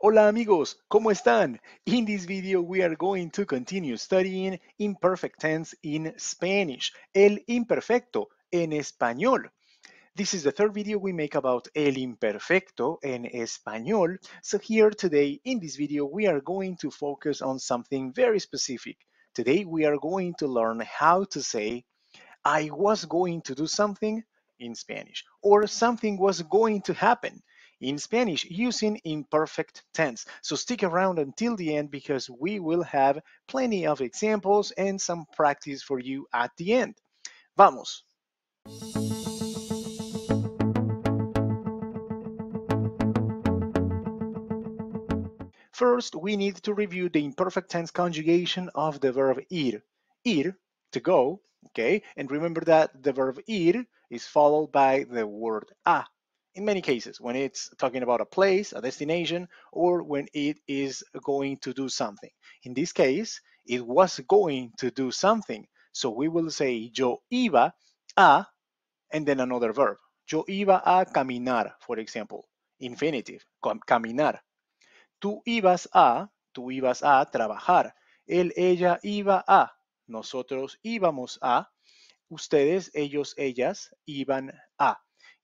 Hola amigos, ¿cómo están? In this video we are going to continue studying imperfect tense in Spanish, el imperfecto en español. This is the third video we make about el imperfecto en español. So here today in this video we are going to focus on something very specific. Today we are going to learn how to say I was going to do something in Spanish or something was going to happen in Spanish using imperfect tense. So stick around until the end because we will have plenty of examples and some practice for you at the end. Vamos! First, we need to review the imperfect tense conjugation of the verb ir. Ir, to go, okay? And remember that the verb ir is followed by the word a in many cases when it's talking about a place, a destination, or when it is going to do something. In this case, it was going to do something. So we will say yo iba a, and then another verb. Yo iba a caminar, for example, infinitive, caminar. Tú ibas a, tú ibas a trabajar. Él, ella iba a, nosotros íbamos a, ustedes, ellos, ellas iban a.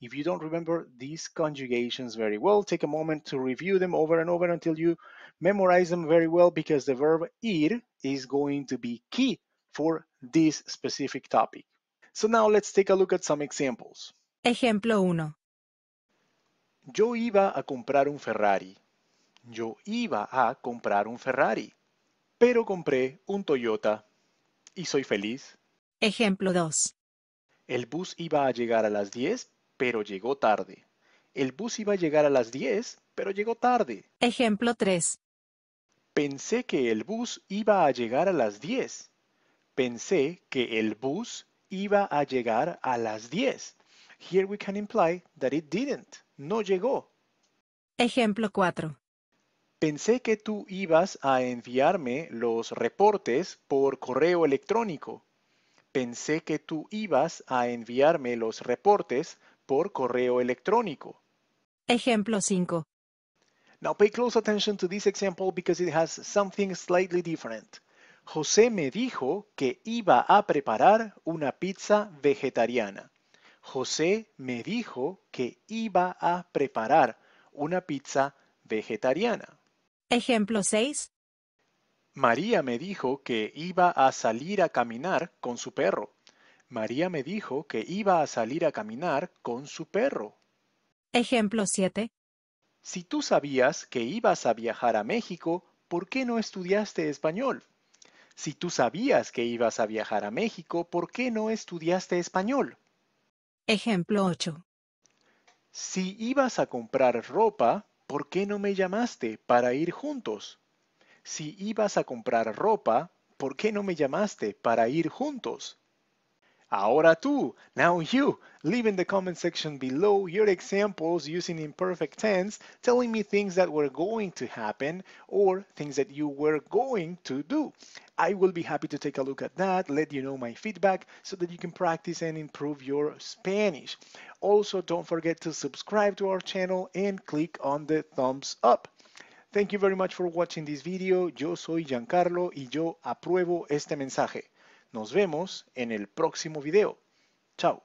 If you don't remember these conjugations very well, take a moment to review them over and over until you memorize them very well because the verb ir is going to be key for this specific topic. So now let's take a look at some examples. Ejemplo 1. Yo iba a comprar un Ferrari. Yo iba a comprar un Ferrari. Pero compré un Toyota. Y soy feliz. Ejemplo 2. El bus iba a llegar a las 10, pero llegó tarde. El bus iba a llegar a las 10, pero llegó tarde. Ejemplo 3. Pensé que el bus iba a llegar a las 10. Pensé que el bus iba a llegar a las 10. Here we can imply that it didn't. No llegó. Ejemplo 4. Pensé que tú ibas a enviarme los reportes por correo electrónico. Pensé que tú ibas a enviarme los reportes por correo electrónico. Ejemplo 5. Now pay close attention to this example because it has something slightly different. José me dijo que iba a preparar una pizza vegetariana. José me dijo que iba a preparar una pizza vegetariana. Ejemplo 6. María me dijo que iba a salir a caminar con su perro. María me dijo que iba a salir a caminar con su perro. Ejemplo 7. Si tú sabías que ibas a viajar a México, ¿por qué no estudiaste español? Si tú sabías que ibas a viajar a México, ¿por qué no estudiaste español? Ejemplo 8. Si ibas a comprar ropa, ¿por qué no me llamaste para ir juntos? Si ibas a comprar ropa, ¿por qué no me llamaste para ir juntos? Ahora tú, now you. Leave in the comment section below your examples using imperfect tense, telling me things that were going to happen or things that you were going to do. I will be happy to take a look at that, let you know my feedback so that you can practice and improve your Spanish. Also, don't forget to subscribe to our channel and click on the thumbs up. Thank you very much for watching this video. Yo soy Giancarlo y yo apruebo este mensaje. Nos vemos en el próximo video. Chao.